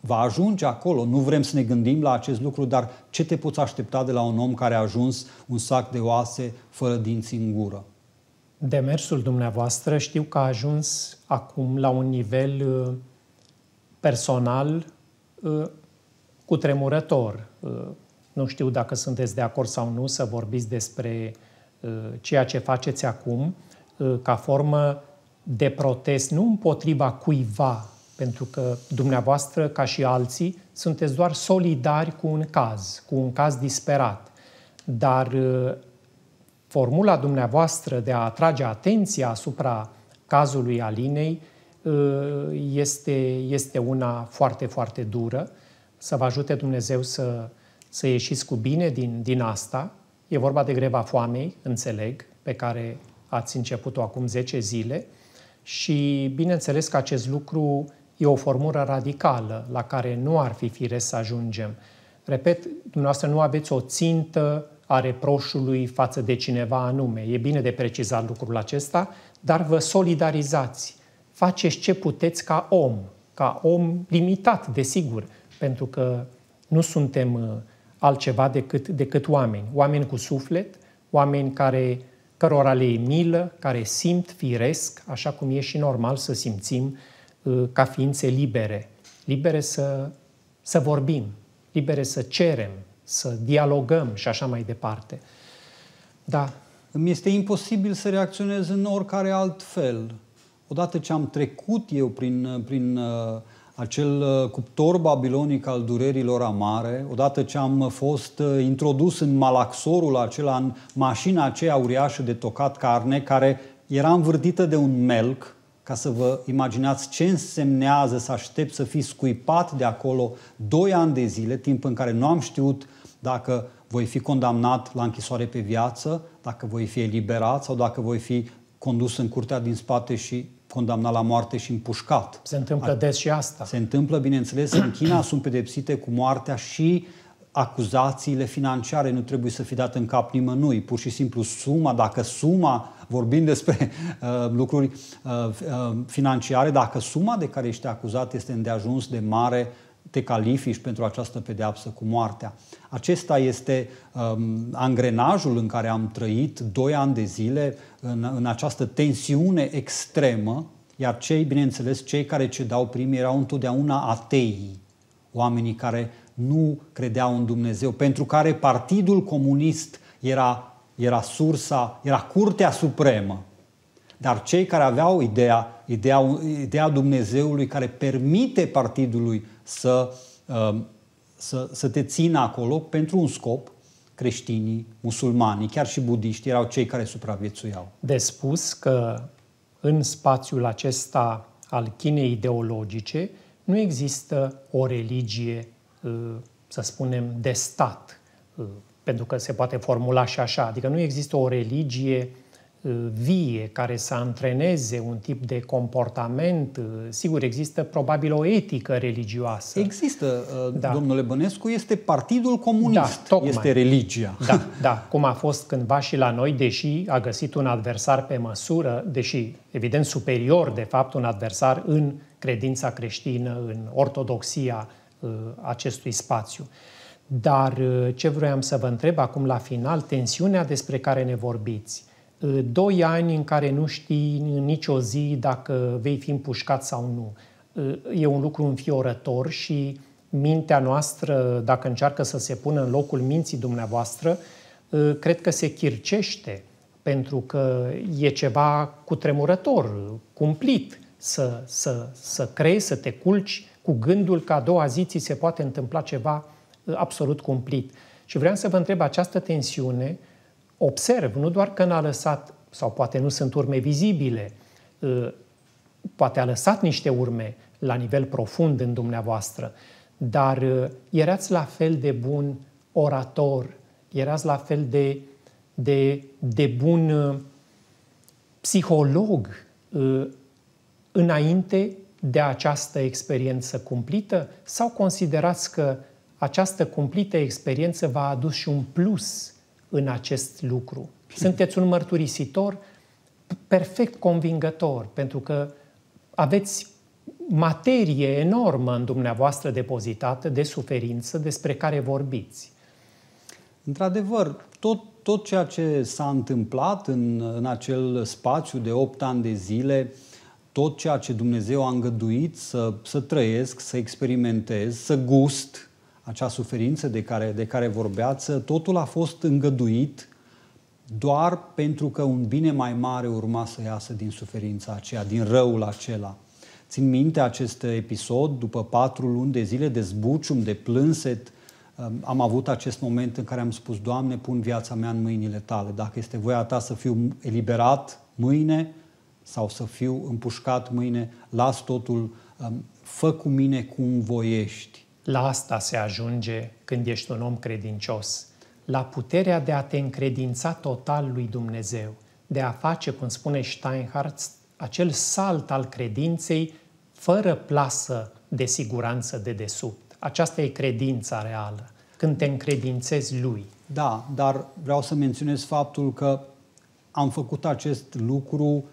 va ajunge acolo. Nu vrem să ne gândim la acest lucru, dar ce te poți aștepta de la un om care a ajuns un sac de oase fără dinți în gură? Demersul dumneavoastră știu că a ajuns acum la un nivel uh, personal Uh, cu tremurător. Uh, nu știu dacă sunteți de acord sau nu să vorbiți despre uh, ceea ce faceți acum ca formă de protest, nu împotriva cuiva, pentru că dumneavoastră, ca și alții, sunteți doar solidari cu un caz, cu un caz disperat. Dar formula dumneavoastră de a atrage atenția asupra cazului Alinei Uh, este, este una foarte, foarte dură. Să vă ajute Dumnezeu să, să ieșiți cu bine din, din asta. E vorba de greva foamei, înțeleg, pe care ați început-o acum 10 zile și bineînțeles că acest lucru e o formură radicală la care nu ar fi firesc să ajungem. Repet, dumneavoastră nu aveți o țintă a reproșului față de cineva anume. E bine de precizat lucrul acesta, dar vă solidarizați faceți ce puteți ca om, ca om limitat, desigur, pentru că nu suntem uh, altceva decât, decât oameni. Oameni cu suflet, oameni care, cărora le e milă, care simt firesc, așa cum e și normal să simțim uh, ca ființe libere, libere să, să vorbim, libere să cerem, să dialogăm și așa mai departe. Da. mi este imposibil să reacționez în oricare alt fel odată ce am trecut eu prin, prin uh, acel uh, cuptor babilonic al durerilor amare, odată ce am fost uh, introdus în malaxorul acela, în mașina aceea uriașă de tocat carne, care era învârtită de un melc, ca să vă imaginați ce însemnează să aștept să fii scuipat de acolo doi ani de zile, timp în care nu am știut dacă voi fi condamnat la închisoare pe viață, dacă voi fi eliberat sau dacă voi fi condus în curtea din spate și condamnat la moarte și împușcat. Se întâmplă Ar... des și asta. Se întâmplă, bineînțeles, în China sunt pedepsite cu moartea și acuzațiile financiare nu trebuie să fi dat în cap nimănui. Pur și simplu suma, dacă suma, vorbim despre uh, lucruri uh, uh, financiare, dacă suma de care ești acuzat este îndeajuns de mare, te califici pentru această pedeapsă cu moartea. Acesta este um, angrenajul în care am trăit doi ani de zile în, în această tensiune extremă, iar cei, bineînțeles, cei care cedau primii erau întotdeauna ateii, oamenii care nu credeau în Dumnezeu, pentru care Partidul Comunist era, era sursa, era curtea supremă. Dar cei care aveau ideea, ideea, ideea Dumnezeului care permite Partidului să, um, să, să te țină acolo pentru un scop, creștinii, musulmanii, chiar și budiștii erau cei care supraviețuiau. De spus că în spațiul acesta al Chinei ideologice nu există o religie, uh, să spunem, de stat, uh, pentru că se poate formula și așa, adică nu există o religie vie, care să antreneze un tip de comportament. Uh, sigur, există probabil o etică religioasă. Există, uh, da. domnule Bănescu, este Partidul Comunist, da, este religia. Da, da, cum a fost cândva și la noi, deși a găsit un adversar pe măsură, deși evident superior, de fapt, un adversar în credința creștină, în ortodoxia uh, acestui spațiu. Dar ce vroiam să vă întreb acum la final, tensiunea despre care ne vorbiți – Eh, doi ani în care nu știi nicio zi dacă vei fi împușcat sau nu. Eh, e un lucru înfiorător și mintea noastră, dacă încearcă să se pună în locul minții dumneavoastră, eh, cred că se chircește, pentru că e ceva cutremurător, cumplit, să, să, să crezi, să te culci cu gândul că a doua zi ți se poate întâmpla ceva absolut cumplit. Și vreau să vă întreb, această tensiune, observ, nu doar că n-a lăsat, sau poate nu sunt urme vizibile, ă, poate a lăsat niște urme la nivel profund în dumneavoastră, dar ă, erați la fel de bun orator, erați la fel de, de, de bun ă, psiholog înainte de această experiență cumplită sau considerați că această cumplită experiență v-a adus și un plus în acest lucru. Sunteți un mărturisitor perfect convingător, pentru că aveți materie enormă în dumneavoastră depozitată de suferință despre care vorbiți. Într-adevăr, tot, tot ceea ce s-a întâmplat în, în acel spațiu de 8 ani de zile, tot ceea ce Dumnezeu a îngăduit să, să trăiesc, să experimentez, să gust, acea suferință de care, de care vorbeați, totul a fost îngăduit doar pentru că un bine mai mare urma să iasă din suferința aceea, din răul acela. Țin minte acest episod, după patru luni de zile de zbucium, de plânset, um, am avut acest moment în care am spus, Doamne, pun viața mea în mâinile tale. Dacă este voia ta să fiu eliberat mâine sau să fiu împușcat mâine, las totul, um, fă cu mine cum voiești. La asta se ajunge când ești un om credincios, la puterea de a te încredința total lui Dumnezeu, de a face, cum spune Steinhardt, acel salt al credinței fără plasă de siguranță de desubt. Aceasta e credința reală, când te încredințezi lui. Da, dar vreau să menționez faptul că am făcut acest lucru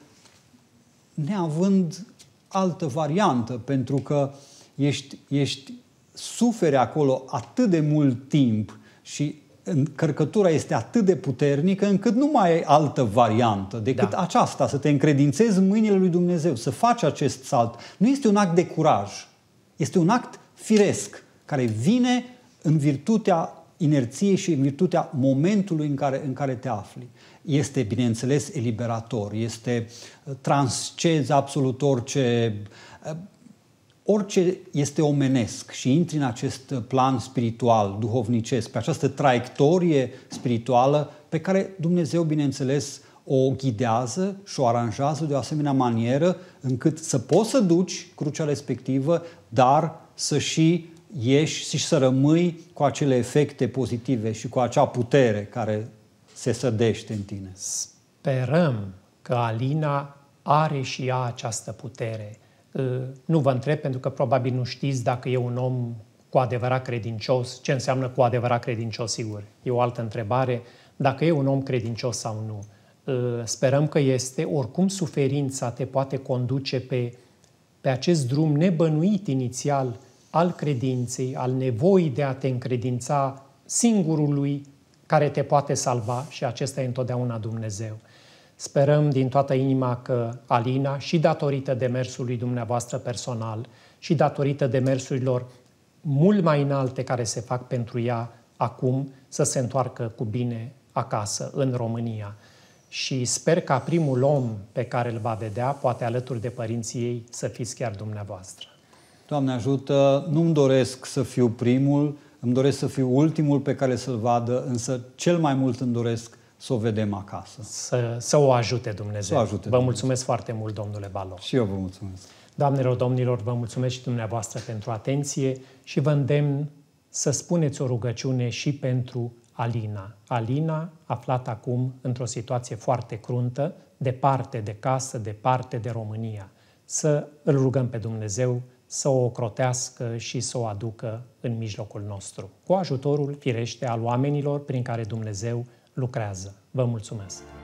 neavând altă variantă, pentru că ești, ești sufere acolo atât de mult timp și încărcătura este atât de puternică încât nu mai ai altă variantă decât da. aceasta, să te încredințezi în mâinile lui Dumnezeu, să faci acest salt. Nu este un act de curaj, este un act firesc care vine în virtutea inerției și în virtutea momentului în care, în care te afli. Este, bineînțeles, eliberator, este uh, transcez absolut orice uh, orice este omenesc și intri în acest plan spiritual, duhovnicesc, pe această traiectorie spirituală pe care Dumnezeu, bineînțeles, o ghidează și o aranjează de o asemenea manieră încât să poți să duci crucea respectivă, dar să și ieși și să rămâi cu acele efecte pozitive și cu acea putere care se sădește în tine. Sperăm că Alina are și ea această putere nu vă întreb pentru că probabil nu știți dacă e un om cu adevărat credincios, ce înseamnă cu adevărat credincios, sigur. E o altă întrebare, dacă e un om credincios sau nu. Ă, sperăm că este, oricum suferința te poate conduce pe, pe acest drum nebănuit inițial al credinței, al nevoii de a te încredința singurului care te poate salva și acesta e întotdeauna Dumnezeu. Sperăm din toată inima că Alina, și datorită demersului dumneavoastră personal, și datorită demersurilor mult mai înalte care se fac pentru ea acum, să se întoarcă cu bine acasă, în România. Și sper ca primul om pe care îl va vedea, poate alături de părinții ei, să fiți chiar dumneavoastră. Doamne ajută, nu-mi doresc să fiu primul, îmi doresc să fiu ultimul pe care să-l vadă, însă cel mai mult îmi doresc să o vedem acasă. Să, să o ajute Dumnezeu. Să o ajute vă Dumnezeu. mulțumesc foarte mult, domnule Balo. Și eu vă mulțumesc. Doamnelor, domnilor, vă mulțumesc și dumneavoastră pentru atenție și vă îndemn să spuneți o rugăciune și pentru Alina. Alina, aflată acum într-o situație foarte cruntă, departe de casă, departe de România. Să îl rugăm pe Dumnezeu să o ocrotească și să o aducă în mijlocul nostru, cu ajutorul, firește, al oamenilor prin care Dumnezeu lucrează. Vă mulțumesc!